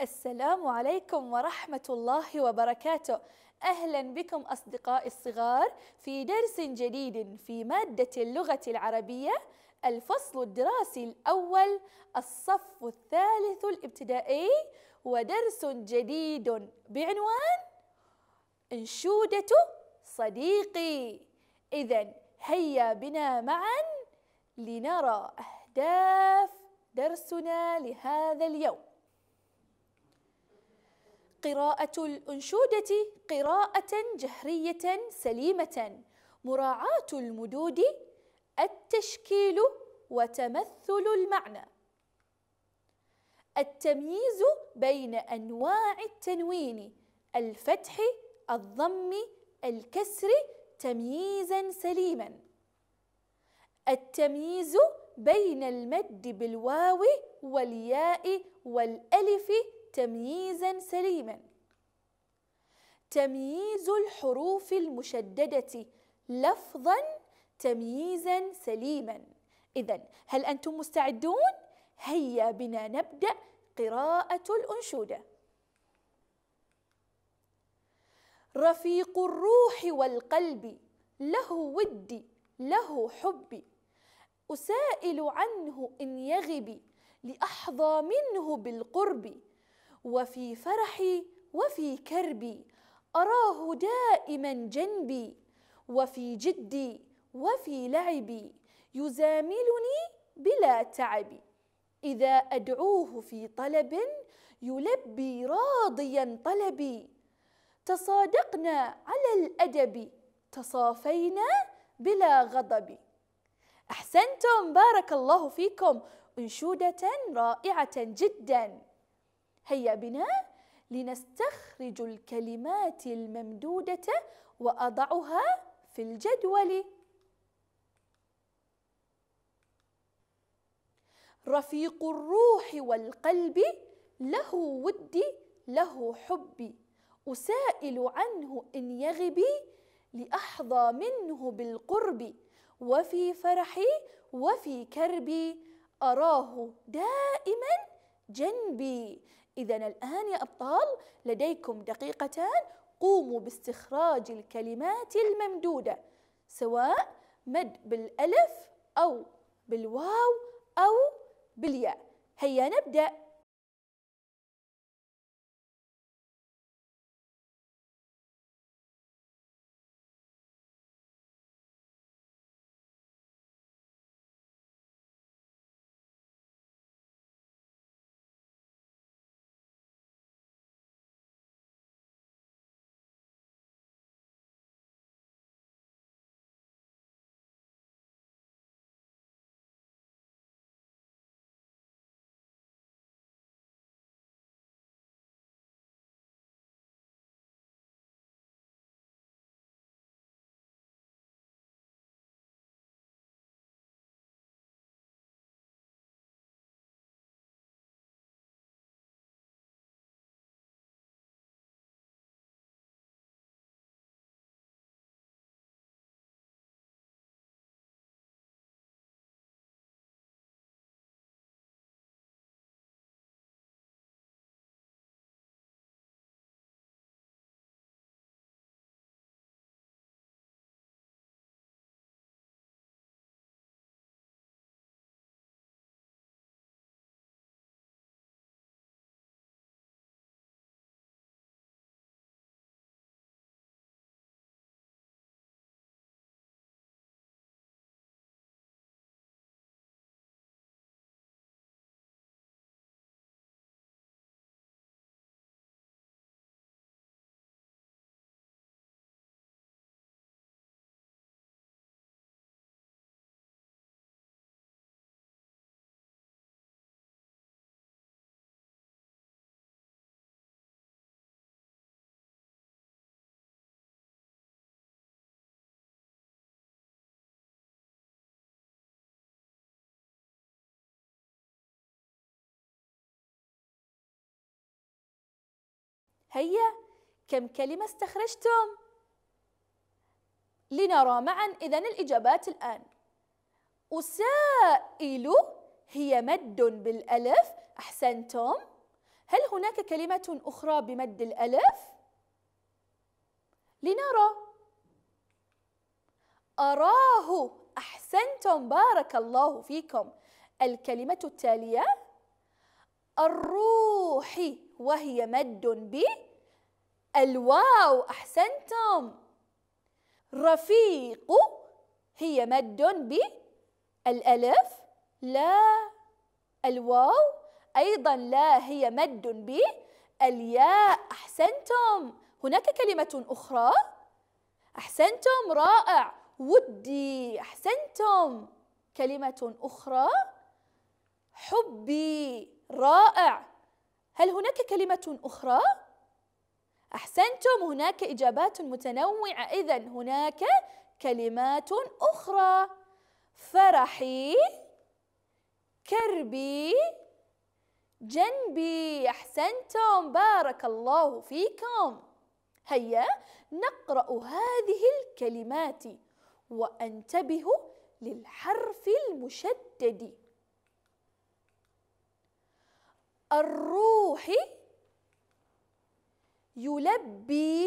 السلام عليكم ورحمة الله وبركاته أهلا بكم أصدقائي الصغار في درس جديد في مادة اللغة العربية الفصل الدراسي الأول الصف الثالث الابتدائي ودرس جديد بعنوان أنشودة صديقي إذا هيا بنا معا لنرى أهداف درسنا لهذا اليوم قراءة الأنشودة قراءة جهرية سليمة مراعاة المدود التشكيل وتمثل المعنى التمييز بين أنواع التنوين الفتح الضم الكسر تمييزا سليما التمييز بين المد بالواو والياء والألف تمييزا سليما تمييز الحروف المشددة لفظا تمييزا سليما إذا هل أنتم مستعدون؟ هيا بنا نبدأ قراءة الأنشودة رفيق الروح والقلب له ودي له حبي أسائل عنه إن يغب لأحظى منه بالقرب وفي فرحي وفي كربي أراه دائما جنبي وفي جدي وفي لعبي يزاملني بلا تعب إذا أدعوه في طلب يلبي راضيا طلبي تصادقنا على الأدب تصافينا بلا غضب أحسنتم بارك الله فيكم أنشودة رائعة جداً هيا بنا لنستخرج الكلمات الممدودة وأضعها في الجدول رفيق الروح والقلب له ودي له حبي أسائل عنه إن يغبي لأحظى منه بالقرب وفي فرحي وفي كربي أراه دائما جنبي إذا الآن يا أبطال لديكم دقيقتان قوموا باستخراج الكلمات الممدودة سواء مد بالألف أو بالواو أو بالياء هيا نبدأ هيا كم كلمة استخرجتم؟ لنرى معا إذا الإجابات الآن أسائل هي مد بالألف أحسنتم هل هناك كلمة أخرى بمد الألف؟ لنرى أراه أحسنتم بارك الله فيكم الكلمة التالية الروح وهي مد ب الواو أحسنتم رفيق هي مد ب الألف لا الواو أيضا لا هي مد ب الياء أحسنتم هناك كلمة أخرى أحسنتم رائع ودي أحسنتم كلمة أخرى حبي رائع هل هناك كلمة أخرى؟ أحسنتم هناك إجابات متنوعة إذا هناك كلمات أخرى فرحي كربي جنبي أحسنتم بارك الله فيكم هيا نقرأ هذه الكلمات وأنتبه للحرف المشدد الروح يلبي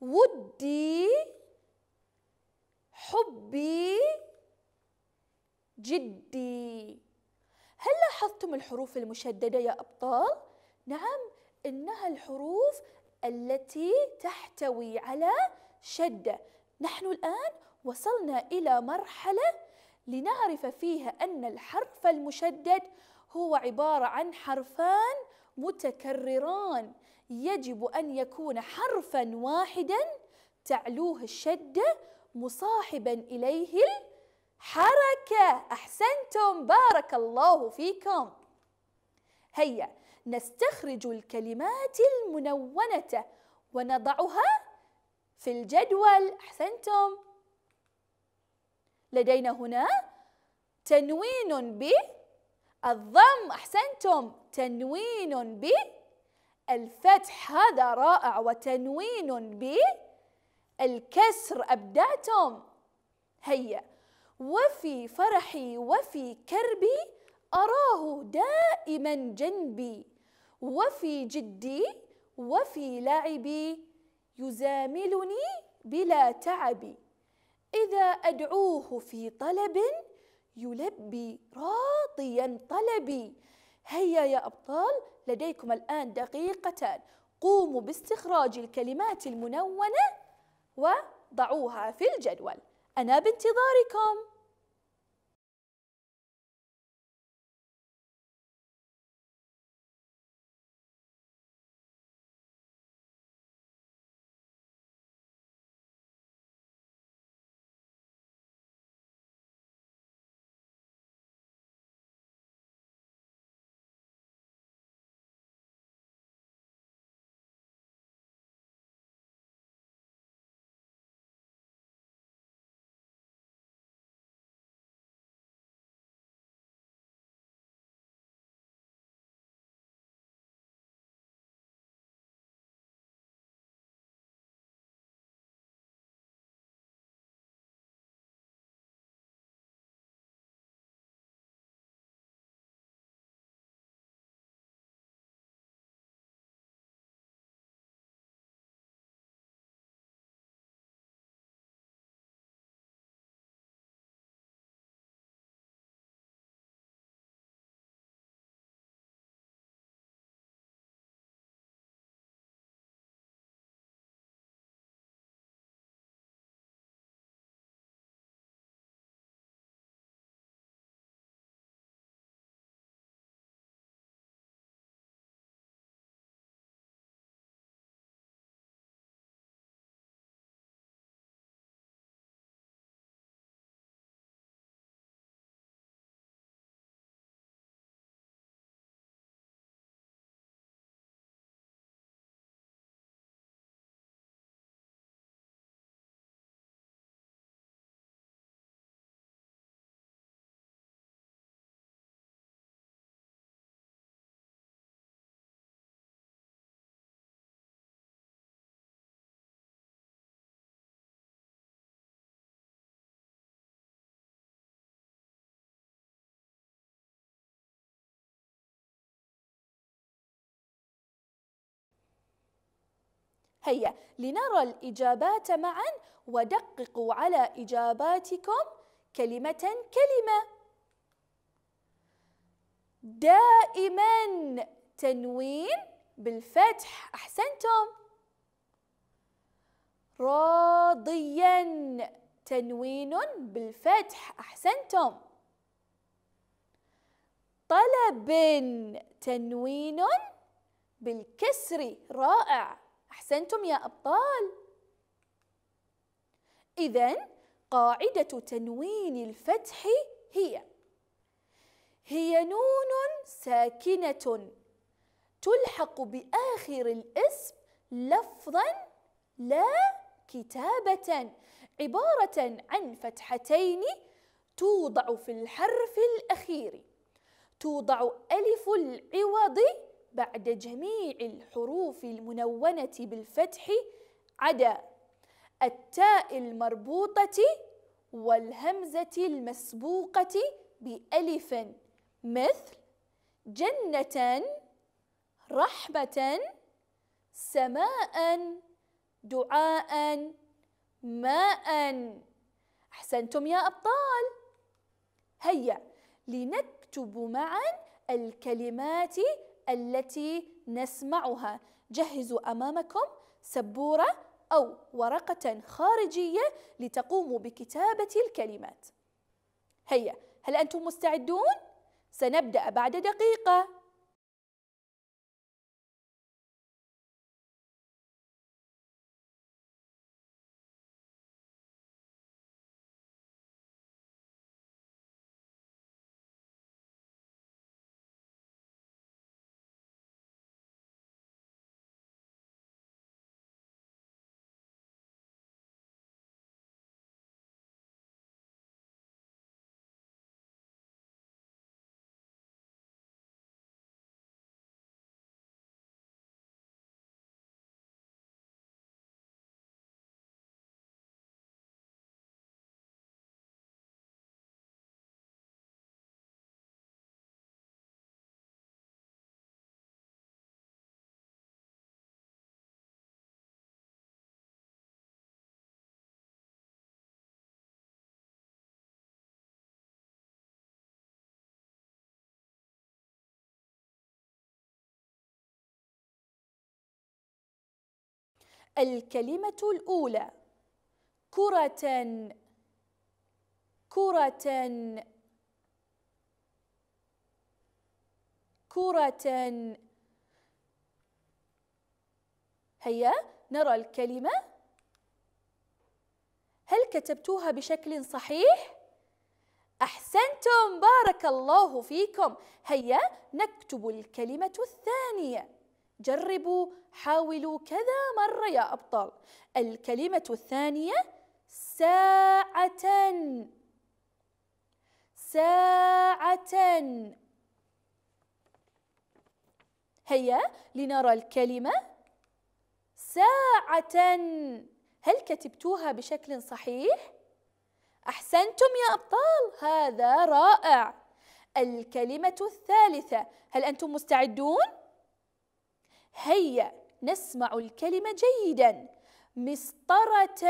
ودي حبي جدي هل لاحظتم الحروف المشددة يا أبطال؟ نعم إنها الحروف التي تحتوي على شدة نحن الآن وصلنا إلى مرحلة لنعرف فيها أن الحرف المشدد هو عبارة عن حرفان متكرران يجب أن يكون حرفا واحدا تعلوه الشدة مصاحبا إليه الحركة أحسنتم بارك الله فيكم هيا نستخرج الكلمات المنونة ونضعها في الجدول أحسنتم لدينا هنا تنوين ب الضم أحسنتم تنوين ب الفتح هذا رائع وتنوين ب الكسر أبدعتم هيا وفي فرحي وفي كربي أراه دائما جنبي وفي جدي وفي لعبي يزاملني بلا تعب إذا أدعوه في طلب يلبي رائع مغطيا طلبي هيا يا أبطال لديكم الآن دقيقتان قوموا باستخراج الكلمات المنونة وضعوها في الجدول أنا بانتظاركم هيا لنرى الإجابات معا ودققوا على إجاباتكم كلمة كلمة دائما تنوين بالفتح أحسنتم راضيا تنوين بالفتح أحسنتم طلب تنوين بالكسر رائع أحسنتم يا أبطال إذا قاعدة تنوين الفتح هي هي نون ساكنة تلحق بآخر الاسم لفظا لا كتابة عبارة عن فتحتين توضع في الحرف الأخير توضع ألف العوض بعد جميع الحروف المنونة بالفتح عدا التاء المربوطة والهمزة المسبوقة بألف مثل جنة رحمة سماء دعاء ماء أحسنتم يا أبطال هيا لنكتب معا الكلمات التي نسمعها جهزوا أمامكم سبورة أو ورقة خارجية لتقوموا بكتابة الكلمات هيا هل أنتم مستعدون؟ سنبدأ بعد دقيقة الكلمة الأولى كرة كرة كرة هيا نرى الكلمة هل كتبتوها بشكل صحيح؟ أحسنتم بارك الله فيكم هيا نكتب الكلمة الثانية جربوا حاولوا كذا مرة يا أبطال الكلمة الثانية ساعة ساعة هيا لنرى الكلمة ساعة هل كتبتوها بشكل صحيح؟ أحسنتم يا أبطال هذا رائع الكلمة الثالثة هل أنتم مستعدون؟ هيا نسمع الكلمة جيدا مسطرة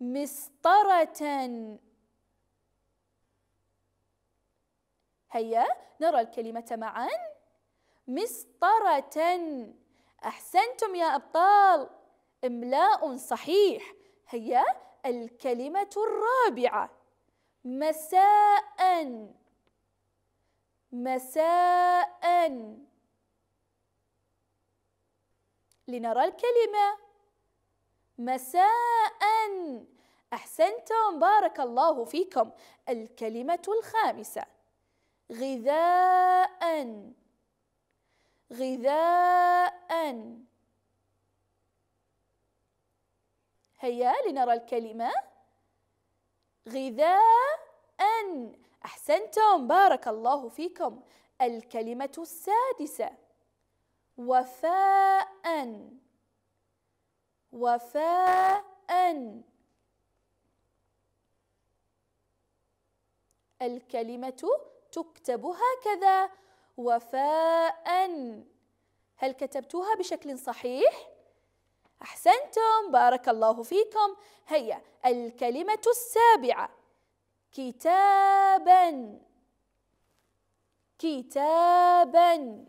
مسطرة هيا نرى الكلمة معا مسطرة أحسنتم يا أبطال إملاء صحيح هيا الكلمة الرابعة مساء مساء لنرى الكلمة مساء أحسنتم بارك الله فيكم الكلمة الخامسة غذاء غذاء هيا لنرى الكلمة غذاء أحسنتم بارك الله فيكم الكلمة السادسة وفاء وفاء الكلمة تكتب هكذا وفاء هل كتبتوها بشكل صحيح؟ أحسنتم بارك الله فيكم هيا الكلمة السابعة كتابا كتابا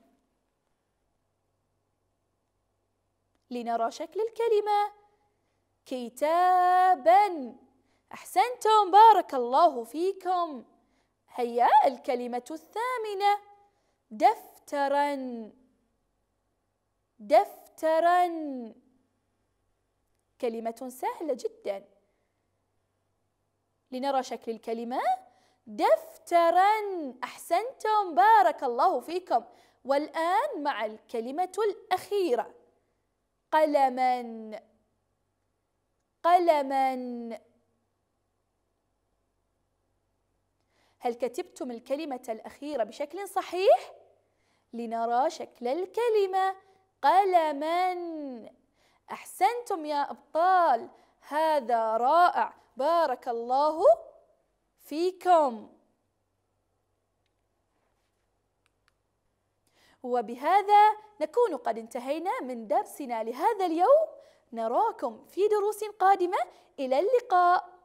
لنرى شكل الكلمة كتابا أحسنتم بارك الله فيكم هيا الكلمة الثامنة دفترا دفترا كلمة سهلة جدا لنرى شكل الكلمة دفترا أحسنتم بارك الله فيكم والآن مع الكلمة الأخيرة قلما قلما هل كتبتم الكلمة الأخيرة بشكل صحيح؟ لنرى شكل الكلمة قلما أحسنتم يا أبطال هذا رائع بارك الله فيكم وبهذا نكون قد انتهينا من درسنا لهذا اليوم نراكم في دروس قادمة إلى اللقاء